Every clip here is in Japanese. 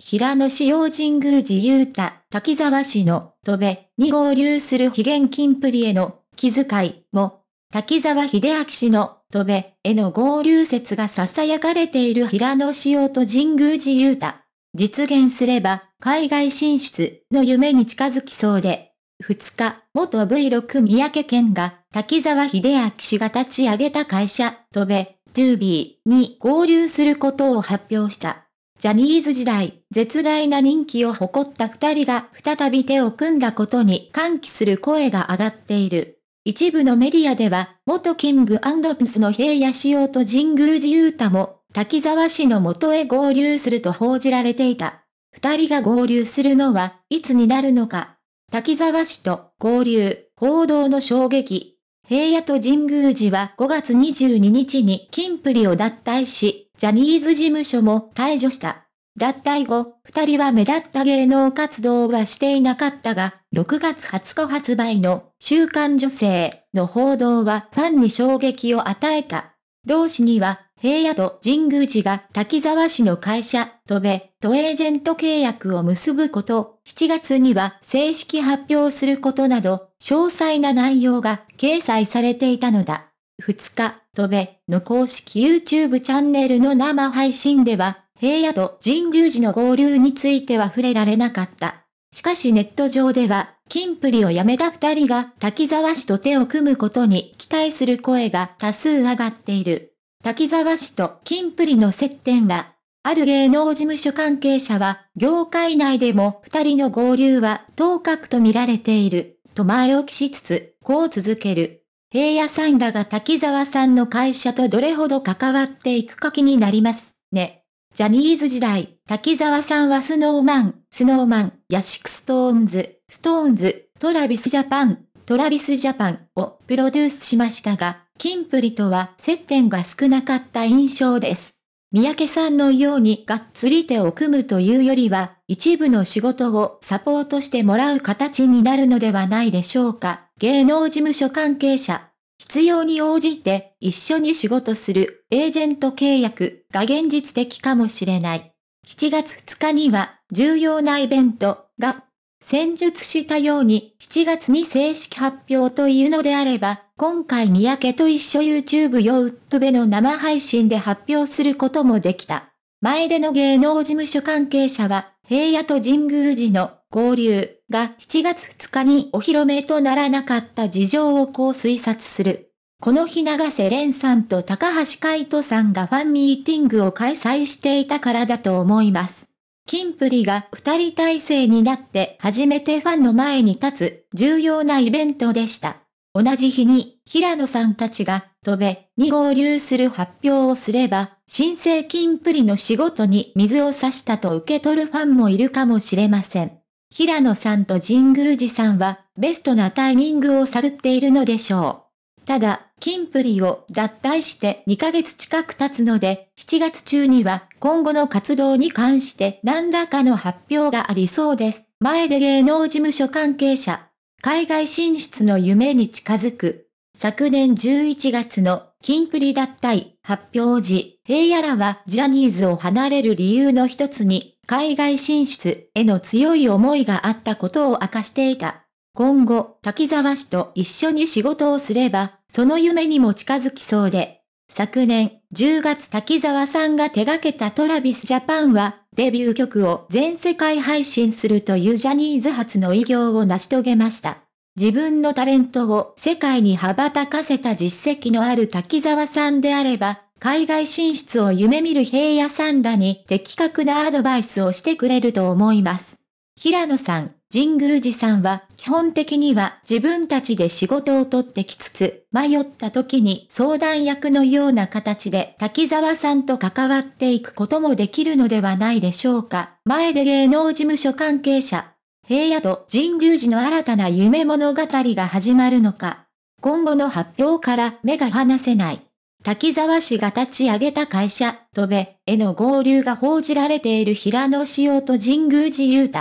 平野紫耀神宮寺雄太、滝沢市の戸部に合流する非現金プリへの気遣いも、滝沢秀明氏の戸部への合流説が囁かれている平野紫耀と神宮寺雄太。実現すれば海外進出の夢に近づきそうで、2日、元 V6 三宅健が滝沢秀明氏が立ち上げた会社、戸部、トゥービーに合流することを発表した。ジャニーズ時代、絶大な人気を誇った二人が再び手を組んだことに歓喜する声が上がっている。一部のメディアでは、元キングピスの平野紫耀と神宮寺勇太も、滝沢氏の元へ合流すると報じられていた。二人が合流するのは、いつになるのか。滝沢氏と合流、報道の衝撃。平野と神宮寺は5月22日に金プリを脱退し、ジャニーズ事務所も退場した。脱退後、二人は目立った芸能活動はしていなかったが、6月20日発売の週刊女性の報道はファンに衝撃を与えた。同氏には、平野と神宮寺が滝沢市の会社、戸部とエージェント契約を結ぶこと、7月には正式発表することなど、詳細な内容が掲載されていたのだ。2日、とべの公式 YouTube チャンネルの生配信では、平野と神宮寺の合流については触れられなかった。しかしネット上では、金プリを辞めた二人が滝沢氏と手を組むことに期待する声が多数上がっている。滝沢氏と金プリの接点は、ある芸能事務所関係者は、業界内でも二人の合流は当確と見られている、と前置きしつつ、こう続ける。平野さんらが滝沢さんの会社とどれほど関わっていくか気になりますね。ジャニーズ時代、滝沢さんはスノーマン、スノーマン、ヤシクストーンズ、ストーンズ、トラビスジャパン、トラビスジャパンをプロデュースしましたが、キンプリとは接点が少なかった印象です。三宅さんのようにがっつり手を組むというよりは、一部の仕事をサポートしてもらう形になるのではないでしょうか。芸能事務所関係者、必要に応じて一緒に仕事するエージェント契約が現実的かもしれない。7月2日には重要なイベントが戦術したように7月に正式発表というのであれば、今回三宅と一緒 YouTube 用ウップベの生配信で発表することもできた。前での芸能事務所関係者は、平野と神宮寺の交流、が7月2日にお披露目とならなかった事情をこう推察する。この日長瀬廉さんと高橋海人さんがファンミーティングを開催していたからだと思います。キンプリが二人体制になって初めてファンの前に立つ重要なイベントでした。同じ日に平野さんたちが飛べに合流する発表をすれば、新生キンプリの仕事に水を差したと受け取るファンもいるかもしれません。平野さんと神宮寺さんは、ベストなタイミングを探っているのでしょう。ただ、キンプリを脱退して2ヶ月近く経つので、7月中には今後の活動に関して何らかの発表がありそうです。前で芸能事務所関係者、海外進出の夢に近づく。昨年11月のキンプリ脱退発表時、平野らはジャニーズを離れる理由の一つに海外進出への強い思いがあったことを明かしていた。今後、滝沢氏と一緒に仕事をすれば、その夢にも近づきそうで。昨年、10月滝沢さんが手掛けたトラビスジャパンは、デビュー曲を全世界配信するというジャニーズ初の偉業を成し遂げました。自分のタレントを世界に羽ばたかせた実績のある滝沢さんであれば、海外進出を夢見る平野さんらに的確なアドバイスをしてくれると思います。平野さん、神宮寺さんは基本的には自分たちで仕事を取ってきつつ、迷った時に相談役のような形で滝沢さんと関わっていくこともできるのではないでしょうか。前で芸能事務所関係者、平野と神宮寺の新たな夢物語が始まるのか。今後の発表から目が離せない。滝沢氏が立ち上げた会社、戸べ、への合流が報じられている平野志陽と神宮寺雄太。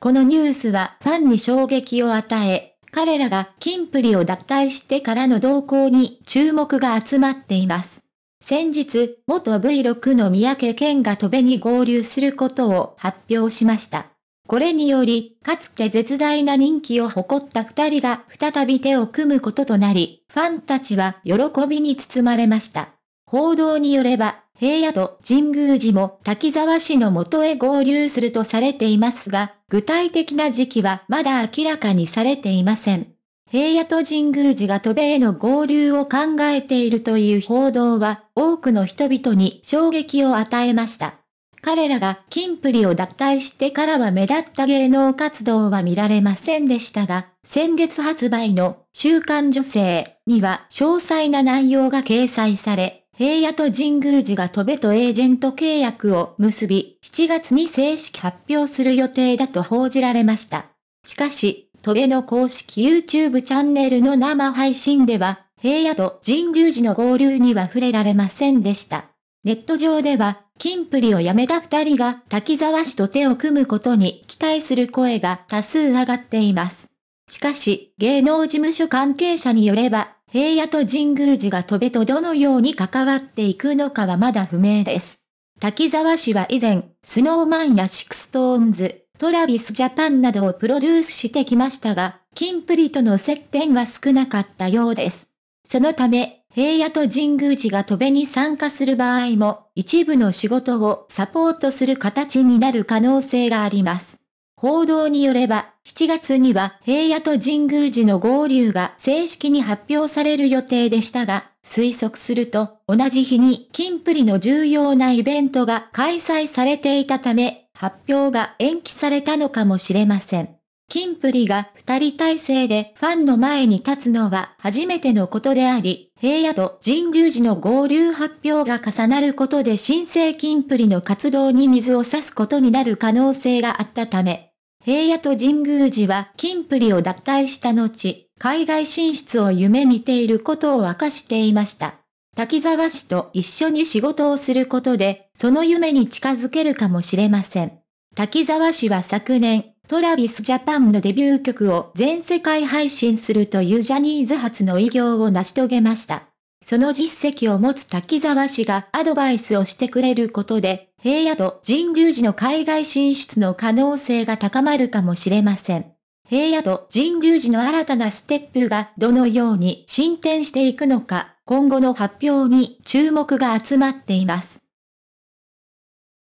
このニュースはファンに衝撃を与え、彼らが金プリを脱退してからの動向に注目が集まっています。先日、元 V6 の三宅健が戸部に合流することを発表しました。これにより、かつて絶大な人気を誇った二人が再び手を組むこととなり、ファンたちは喜びに包まれました。報道によれば、平野と神宮寺も滝沢氏の元へ合流するとされていますが、具体的な時期はまだ明らかにされていません。平野と神宮寺が戸米への合流を考えているという報道は、多くの人々に衝撃を与えました。彼らが金プリを脱退してからは目立った芸能活動は見られませんでしたが、先月発売の週刊女性には詳細な内容が掲載され、平野と神宮寺が戸部とエージェント契約を結び、7月に正式発表する予定だと報じられました。しかし、戸部の公式 YouTube チャンネルの生配信では、平野と神宮寺の合流には触れられませんでした。ネット上では、金プリを辞めた二人が滝沢氏と手を組むことに期待する声が多数上がっています。しかし、芸能事務所関係者によれば、平野と神宮寺が戸べとどのように関わっていくのかはまだ不明です。滝沢氏は以前、スノーマンやシクストーンズ、トラビスジャパンなどをプロデュースしてきましたが、キンプリとの接点は少なかったようです。そのため、平野と神宮寺が戸べに参加する場合も、一部の仕事をサポートする形になる可能性があります。報道によれば、7月には平野と神宮寺の合流が正式に発表される予定でしたが、推測すると、同じ日に金プリの重要なイベントが開催されていたため、発表が延期されたのかもしれません。金プリが二人体制でファンの前に立つのは初めてのことであり、平野と神宮寺の合流発表が重なることで新生金プリの活動に水を差すことになる可能性があったため、平野と神宮寺は金プリを脱退した後、海外進出を夢見ていることを明かしていました。滝沢氏と一緒に仕事をすることで、その夢に近づけるかもしれません。滝沢氏は昨年、トラビスジャパンのデビュー曲を全世界配信するというジャニーズ初の偉業を成し遂げました。その実績を持つ滝沢氏がアドバイスをしてくれることで、平野と神宮寺の海外進出の可能性が高まるかもしれません。平野と神宮寺の新たなステップがどのように進展していくのか、今後の発表に注目が集まっています。